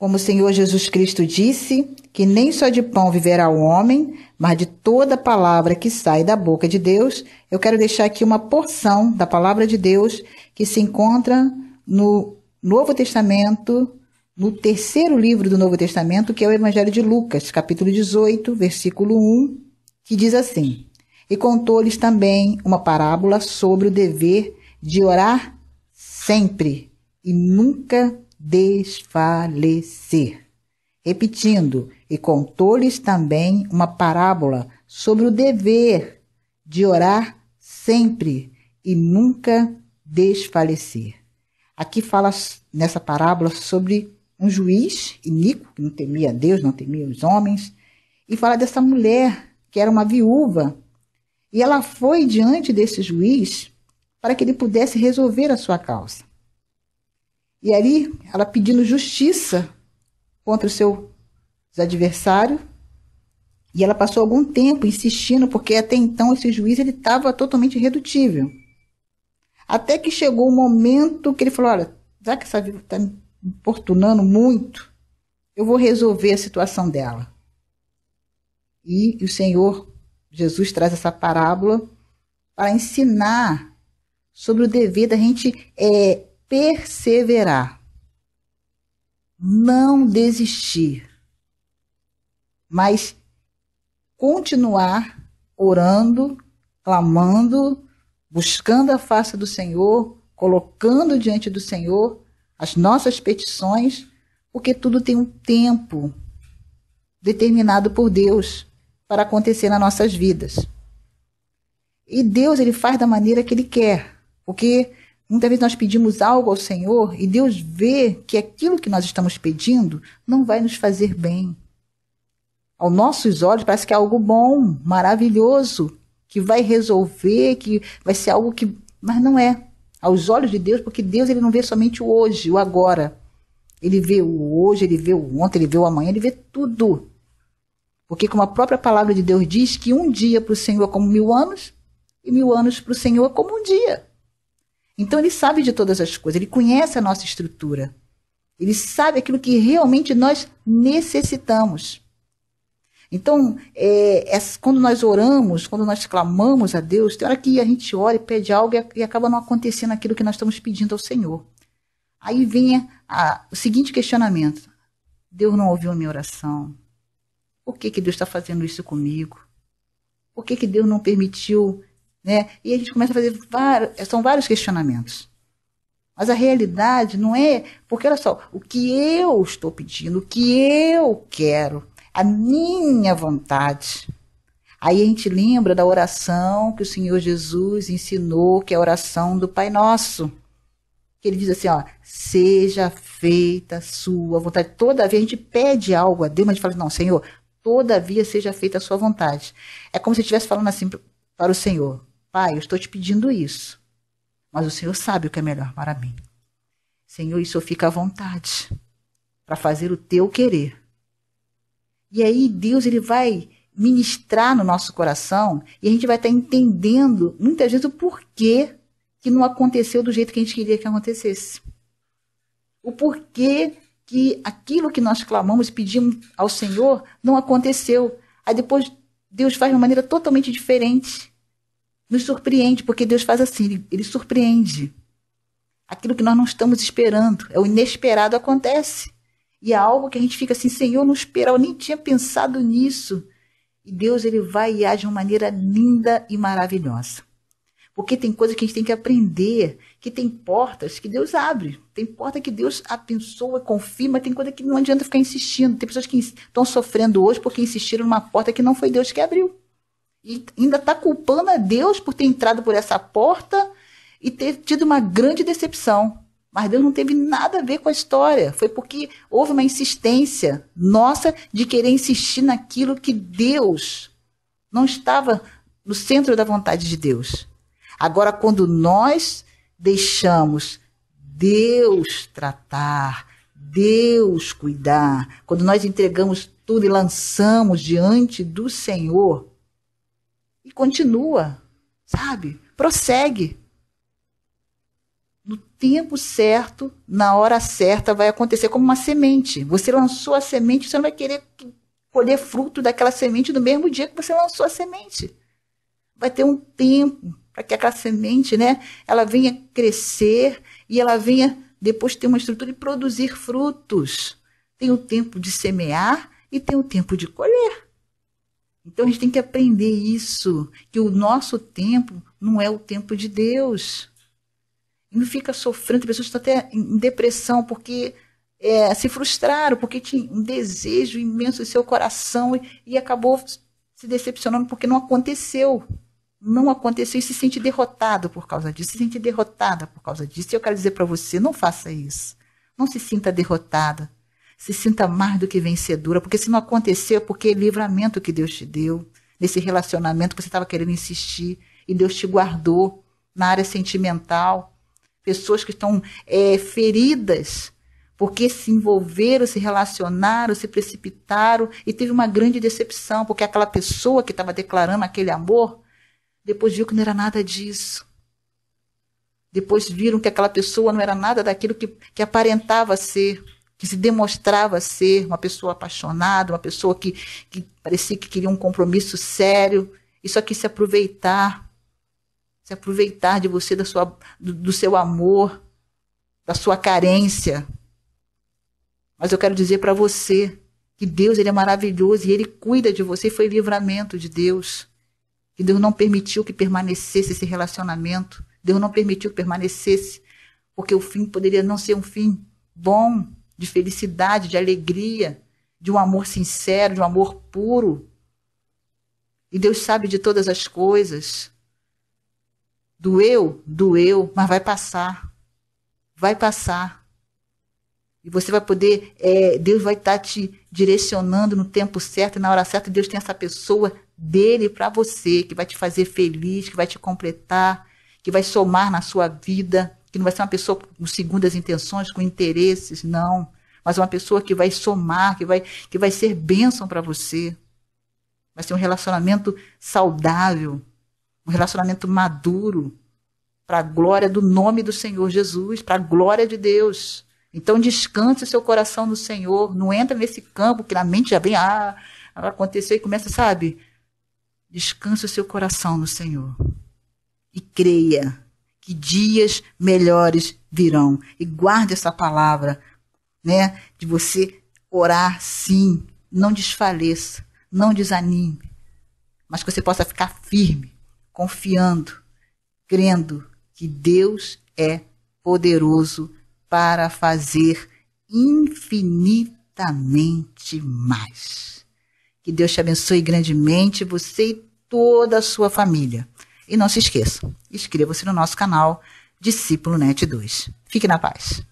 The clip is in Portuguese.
Como o Senhor Jesus Cristo disse, que nem só de pão viverá o homem, mas de toda palavra que sai da boca de Deus, eu quero deixar aqui uma porção da palavra de Deus que se encontra no Novo Testamento, no terceiro livro do Novo Testamento, que é o Evangelho de Lucas, capítulo 18, versículo 1, que diz assim: E contou-lhes também uma parábola sobre o dever de orar sempre e nunca desfalecer. Repetindo, e contou-lhes também uma parábola sobre o dever de orar sempre e nunca desfalecer. Aqui fala nessa parábola sobre um juiz iníquo, que não temia Deus, não temia os homens, e fala dessa mulher que era uma viúva. E ela foi diante desse juiz para que ele pudesse resolver a sua causa. E ali, ela pedindo justiça contra o seu adversário E ela passou algum tempo insistindo, porque até então esse juiz ele estava totalmente irredutível. Até que chegou o um momento que ele falou: Olha, já que essa viúva está me importunando muito, eu vou resolver a situação dela. E o Senhor Jesus traz essa parábola para ensinar sobre o dever da gente é, perseverar, não desistir, mas continuar orando, clamando, buscando a face do Senhor, colocando diante do Senhor as nossas petições, porque tudo tem um tempo determinado por Deus para acontecer nas nossas vidas. E Deus ele faz da maneira que ele quer, porque Muitas vezes nós pedimos algo ao Senhor e Deus vê que aquilo que nós estamos pedindo não vai nos fazer bem. Aos nossos olhos parece que é algo bom, maravilhoso, que vai resolver, que vai ser algo que. Mas não é. Aos olhos de Deus, porque Deus ele não vê somente o hoje, o agora. Ele vê o hoje, ele vê o ontem, ele vê o amanhã, ele vê tudo. Porque, como a própria palavra de Deus diz, que um dia para o Senhor é como mil anos, e mil anos para o Senhor é como um dia. Então ele sabe de todas as coisas, ele conhece a nossa estrutura. Ele sabe aquilo que realmente nós necessitamos. Então, é, é, quando nós oramos, quando nós clamamos a Deus, tem hora que a gente ora e pede algo e, e acaba não acontecendo aquilo que nós estamos pedindo ao Senhor. Aí vem a, o seguinte questionamento: Deus não ouviu a minha oração? Por que, que Deus está fazendo isso comigo? Por que, que Deus não permitiu né? E a gente começa a fazer vários, são vários questionamentos. Mas a realidade não é. Porque olha só, o que eu estou pedindo, o que eu quero, a minha vontade. Aí a gente lembra da oração que o Senhor Jesus ensinou, que é a oração do Pai Nosso. Que ele diz assim, ó, seja feita a sua vontade. Todavia a gente pede algo a Deus, mas a gente fala, assim, não, Senhor, todavia seja feita a sua vontade. É como se estivesse falando assim para o Senhor, Pai, eu estou te pedindo isso, mas o Senhor sabe o que é melhor para mim. Senhor, isso fica à vontade para fazer o teu querer. E aí Deus ele vai ministrar no nosso coração e a gente vai estar entendendo muitas vezes o porquê que não aconteceu do jeito que a gente queria que acontecesse. O porquê que aquilo que nós clamamos e pedimos ao Senhor não aconteceu. Aí depois Deus faz de uma maneira totalmente diferente nos surpreende, porque Deus faz assim, ele, ele surpreende. Aquilo que nós não estamos esperando, é o inesperado acontece. E é algo que a gente fica assim, Senhor, não esperava, eu nem tinha pensado nisso. E Deus ele vai e age de uma maneira linda e maravilhosa. Porque tem coisas que a gente tem que aprender, que tem portas que Deus abre, tem porta que Deus abençoa, confirma, tem coisa que não adianta ficar insistindo. Tem pessoas que estão sofrendo hoje porque insistiram numa porta que não foi Deus que abriu e ainda está culpando a Deus por ter entrado por essa porta e ter tido uma grande decepção. Mas Deus não teve nada a ver com a história. Foi porque houve uma insistência nossa de querer insistir naquilo que Deus não estava no centro da vontade de Deus. Agora, quando nós deixamos Deus tratar, Deus cuidar, quando nós entregamos tudo e lançamos diante do Senhor, e continua, sabe? Prossegue. No tempo certo, na hora certa, vai acontecer como uma semente. Você lançou a semente, você não vai querer colher fruto daquela semente no mesmo dia que você lançou a semente. Vai ter um tempo para que aquela semente, né, ela venha crescer e ela venha depois ter uma estrutura e produzir frutos. Tem o tempo de semear e tem o tempo de colher. Então a gente tem que aprender isso, que o nosso tempo não é o tempo de Deus. E não fica sofrendo, as pessoas estão até em depressão porque é, se frustraram, porque tinha um desejo imenso em seu coração e, e acabou se decepcionando porque não aconteceu. Não aconteceu e se sente derrotado por causa disso, se sente derrotada por causa disso. E eu quero dizer para você, não faça isso. Não se sinta derrotada se sinta mais do que vencedora, porque se não aconteceu, é porque é livramento que Deus te deu, nesse relacionamento que você estava querendo insistir, e Deus te guardou na área sentimental. Pessoas que estão é, feridas porque se envolveram, se relacionaram, se precipitaram e teve uma grande decepção, porque aquela pessoa que estava declarando aquele amor, depois viu que não era nada disso. Depois viram que aquela pessoa não era nada daquilo que, que aparentava ser que se demonstrava ser uma pessoa apaixonada, uma pessoa que, que parecia que queria um compromisso sério, e só quis se aproveitar, se aproveitar de você, da sua, do, do seu amor, da sua carência. Mas eu quero dizer para você que Deus ele é maravilhoso e ele cuida de você, foi livramento de Deus. Que Deus não permitiu que permanecesse esse relacionamento. Deus não permitiu que permanecesse, porque o fim poderia não ser um fim bom, de felicidade, de alegria, de um amor sincero, de um amor puro. E Deus sabe de todas as coisas. Doeu, doeu, mas vai passar. Vai passar. E você vai poder, é, Deus vai estar tá te direcionando no tempo certo e na hora certa. Deus tem essa pessoa dele para você, que vai te fazer feliz, que vai te completar, que vai somar na sua vida que não vai ser uma pessoa com segundas intenções, com interesses, não. Mas é uma pessoa que vai somar, que vai, que vai ser bênção para você. Vai ser um relacionamento saudável, um relacionamento maduro, para a glória do nome do Senhor Jesus, para a glória de Deus. Então descanse o seu coração no Senhor, não entra nesse campo que na mente já vem, ah, aconteceu e começa, sabe? Descanse o seu coração no Senhor. E creia que dias melhores virão. E guarde essa palavra, né? De você orar sim, não desfaleça, não desanime, mas que você possa ficar firme, confiando, crendo que Deus é poderoso para fazer infinitamente mais. Que Deus te abençoe grandemente, você e toda a sua família. E não se esqueça, inscreva-se no nosso canal Discípulo Net 2. Fique na paz.